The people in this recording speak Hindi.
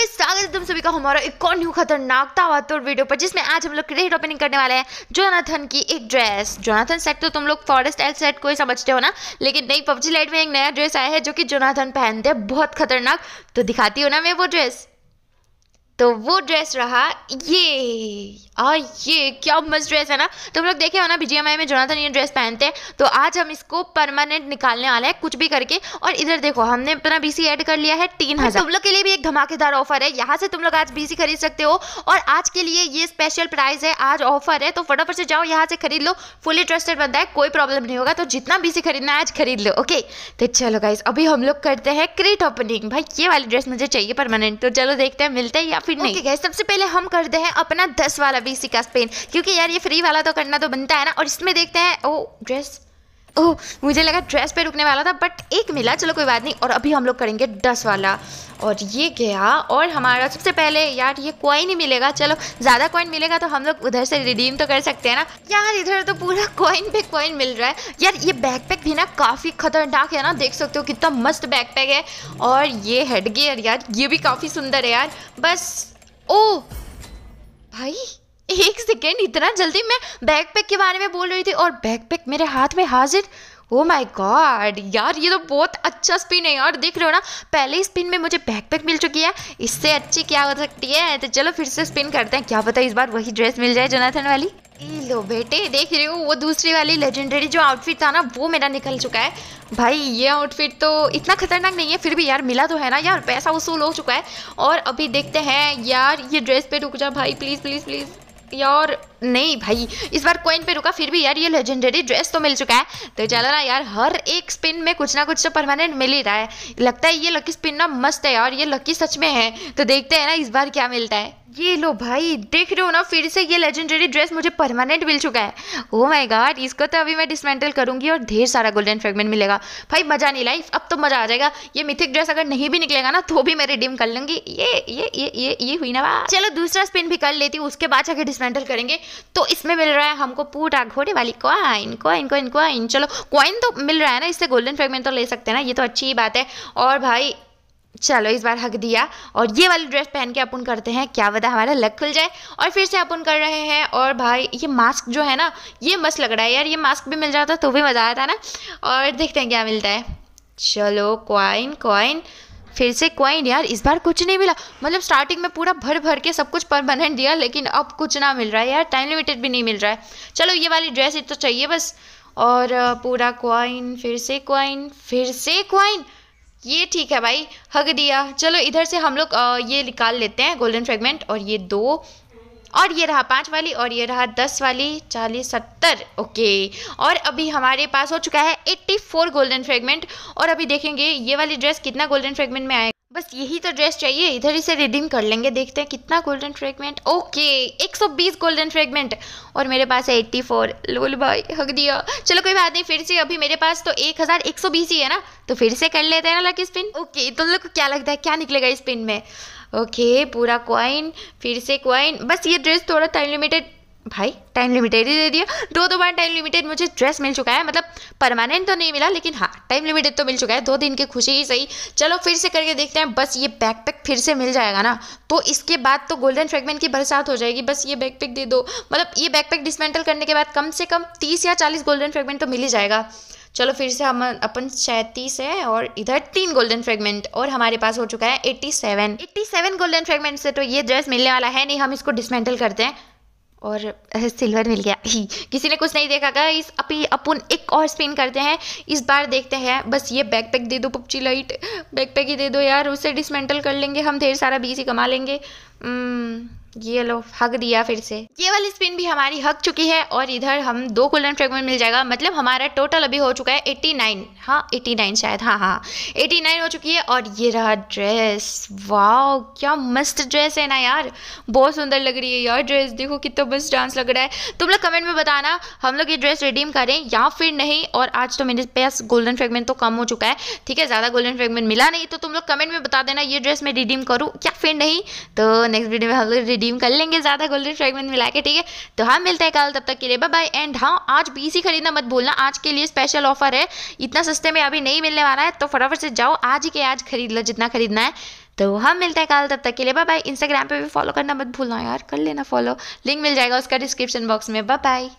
में स्वागत तुम सभी का हमारा एक और न्यू खतरनाक तावातुर वीडियो पर जिसमें आज हम लोग क्रेट ओपनिंग करने वाले हैं जोनाथन की एक ड्रेस जोनाथन सेट तो तुम लोग फॉरेस्ट एल सेट को ही समझते हो ना लेकिन नई पबजी लाइट में एक नया ड्रेस आया है जो कि जोनाथन पहनते हैं बहुत खतरनाक तो दिखाती हो ना मैं वो ड्रेस तो वो ड्रेस रहा ये आ ये क्या मस्त ड्रेस है ना तुम लोग देखे हो ना बी में जोनाथन ये ड्रेस पहनते हैं तो आज हम इसको परमानेंट निकालने वाले हैं कुछ भी करके और इधर देखो हमने अपना बीसी ऐड कर लिया है तीन हज़ार तुम लोग के लिए भी एक धमाकेदार ऑफर है यहाँ से तुम लोग आज बीसी खरीद सकते हो और आज के लिए ये स्पेशल प्राइस है आज ऑफर है तो फटाफट से जाओ यहाँ से खरीद लो फुली ट्रस्टेड बनता है कोई प्रॉब्लम नहीं होगा तो जितना बीसी खरीदना है आज खरीद लो ओके तो चलो गाइज अभी हम लोग करते हैं क्रेट ओपनिंग भाई ये वाली ड्रेस मुझे चाहिए परमानेंट तो चलो देखते हैं मिलते हैं या फिर नहीं okay, guys, सबसे पहले हम करते हैं अपना दस वाला बीसी का स्पेन क्योंकि यार ये फ्री वाला तो करना तो बनता है ना और इसमें देखते हैं ओ ड्रेस ओह मुझे लगा ड्रेस पे रुकने वाला था बट एक मिला चलो कोई बात नहीं और अभी हम लोग करेंगे डस वाला और ये गया और हमारा सबसे पहले यार ये कॉइन ही मिलेगा चलो ज़्यादा कॉइन मिलेगा तो हम लोग उधर से रिडीम तो कर सकते हैं ना यार इधर तो पूरा कॉइन पे कॉइन मिल रहा है यार ये बैकपैक भी ना काफ़ी खतरनाक है ना देख सकते हो कितना मस्त बैकपैक है और ये हेडगियर यार ये भी काफ़ी सुंदर है यार बस ओ भाई एक सेकेंड इतना जल्दी मैं बैकपैक के बारे में बोल रही थी और बैकपैक मेरे हाथ में हाजिर ओ माय गॉड यार ये तो बहुत अच्छा स्पिन है यार देख रहे हो ना पहले स्पिन में मुझे बैकपैक मिल चुकी है इससे अच्छी क्या हो सकती है तो चलो फिर से स्पिन करते हैं क्या पता इस बार वही ड्रेस मिल जाए जोनाथन वाली लो बेटे देख रहे हो वो दूसरी वाली लेजेंडरी जो आउटफिट था ना वो मेरा निकल चुका है भाई ये आउटफिट तो इतना खतरनाक नहीं है फिर भी यार मिला तो है ना यार पैसा वसूल हो चुका है और अभी देखते हैं यार ये ड्रेस पे रुक जा भाई प्लीज़ प्लीज़ प्लीज़ यार नहीं भाई इस बार कोइन पे रुका फिर भी यार ये लेजेंडरी ड्रेस तो मिल चुका है तो चलो ना यार हर एक स्पिन में कुछ ना कुछ तो परमानेंट मिल ही रहा है लगता है ये लकी स्पिन ना मस्त है और ये लकी सच में है तो देखते हैं ना इस बार क्या मिलता है ये लो भाई देख रहे हो ना फिर से ये लेजेंडरी ड्रेस मुझे परमानेंट मिल चुका है ओ माय गॉड इसको तो अभी मैं डिसमेंटल करूंगी और ढेर सारा गोल्डन फ्रेगमेंट मिलेगा भाई मज़ा नहीं लाइफ अब तो मज़ा आ जाएगा ये मिथिक ड्रेस अगर नहीं भी निकलेगा ना तो भी मैं रिडीम कर लूँगी ये ये ये ये ये हुई ना बात चलो दूसरा स्पिन भी कर लेती हूँ उसके बाद अगर डिसमेंटल करेंगे तो इसमें मिल रहा है हमको पूरा घोड़े वाली क्वाइन क्वाइन क्वाइन क्वाइन चलो क्वाइन तो मिल रहा है ना इससे गोल्डन फ्रेगमेंट तो ले सकते हैं ना ये तो अच्छी बात है और भाई चलो इस बार हक दिया और ये वाली ड्रेस पहन के अपन करते हैं क्या बता हमारा लक खुल जाए और फिर से अपन कर रहे हैं और भाई ये मास्क जो है ना ये मस्त लग रहा है यार ये मास्क भी मिल जाता तो भी मज़ा आया था ना और देखते हैं क्या मिलता है चलो क्वाइन क्वाइन फिर से क्वाइन यार इस बार कुछ नहीं मिला मतलब स्टार्टिंग में पूरा भर भर के सब कुछ परमानेंट दिया लेकिन अब कुछ ना मिल रहा है यार टाइम लिमिटेड भी नहीं मिल रहा है चलो ये वाली ड्रेस ही तो चाहिए बस और पूरा क्वाइन फिर से क्वाइन फिर से क्वाइन ये ठीक है भाई हक दिया चलो इधर से हम लोग ये निकाल लेते हैं गोल्डन फ्रेगमेंट और ये दो और ये रहा पाँच वाली और ये रहा दस वाली चालीस सत्तर ओके और अभी हमारे पास हो चुका है एट्टी फोर गोल्डन फ्रेगमेंट और अभी देखेंगे ये वाली ड्रेस कितना गोल्डन फ्रेगमेंट में आएगा बस यही तो ड्रेस चाहिए इधर इसे रिडीम कर लेंगे देखते हैं कितना golden fragment okay 120 golden fragment और मेरे पास है 84 लोल भाई हक दिया चलो कोई बात नहीं फिर से अभी मेरे पास तो 1120 ही है ना तो फिर से कर लेते हैं ना लकी स्पिन ओके तुम लोग को क्या लगता है क्या निकलेगा इस पिन में ओके पूरा क्वाइन फिर से क्वाइन बस ये ड्रेस थोड़ा अनलिमिटेड भाई टाइम लिमिटेड ही दे दिया दो दो बार टाइम लिमिटेड मुझे ड्रेस मिल चुका है मतलब परमानेंट तो नहीं मिला लेकिन हाँ टाइम लिमिटेड तो मिल चुका है दो दिन की खुशी ही सही चलो फिर से करके देखते हैं बस ये बैकपैक फिर से मिल जाएगा ना तो इसके बाद तो गोल्डन फ्रेगमेंट की बरसात हो जाएगी बस ये बैकपैक दे दो मतलब ये बैकपैक डिसमेंटल करने के बाद कम से कम तीस या चालीस गोल्डन फ्रेगमेंट तो मिल ही जाएगा चलो फिर से हम अपन सैंतीस है और इधर तीन गोल्डन फ्रेगमेंट और हमारे पास हो चुका है eighty seven eighty seven golden fragment से तो ये ड्रेस मिलने वाला है नहीं हम इसको डिसमेंटल करते हैं और सिल्वर मिल गया ही किसी ने कुछ नहीं देखा का इस अभी अपन एक और स्पिन करते हैं इस बार देखते हैं बस ये बैकपैक दे दो पुपची लाइट बैकपैक ही दे दो यार उससे डिसमेंटल कर लेंगे हम ढेर सारा बीजी कमा लेंगे hmm। ये लो हक दिया फिर से ये वाली स्पिन भी हमारी हक चुकी है और इधर हम दो गोल्डन फ्रेगमेंट मिल जाएगा मतलब हमारा टोटल अभी हो चुका है 89 हाँ 89 शायद हाँ हाँ 89 हो चुकी है और ये रहा ड्रेस वाह क्या मस्त ड्रेस है ना यार बहुत सुंदर लग रही है यार ड्रेस देखो कितना तो मस्त डांस लग रहा है तुम लोग कमेंट में बताना हम लोग ये ड्रेस रिडीम करें या फिर नहीं और आज तो मेरे पास गोल्डन फ्रेगमेंट तो कम हो चुका है ठीक है ज़्यादा गोल्डन फ्रेगमेंट मिला नहीं तो तुम लोग कमेंट में बता देना ये ड्रेस मैं रिडीम करूँ क्या फिर नहीं तो नेक्स्ट वीडियो में हम लोग रिडीम कर लेंगे ज़्यादा गोल्डन फ्रेगमेंट मिला के ठीक है तो हम हाँ, मिलते हैं कल तब तक के लिए बाय एंड हाँ आज बीसी खरीदना मत भूलना आज के लिए स्पेशल ऑफर है इतना सस्ते में अभी नहीं मिलने वाला है तो फटाफट से जाओ आज ही के आज खरीद लो जितना खरीदना है तो हम हाँ, मिलते हैं कल तब तक के लिए बाय इंस्टाग्राम पे भी फॉलो करना मत भूलना यार कर लेना फॉलो लिंक मिल जाएगा उसका डिस्क्रिप्शन बॉक्स में बाय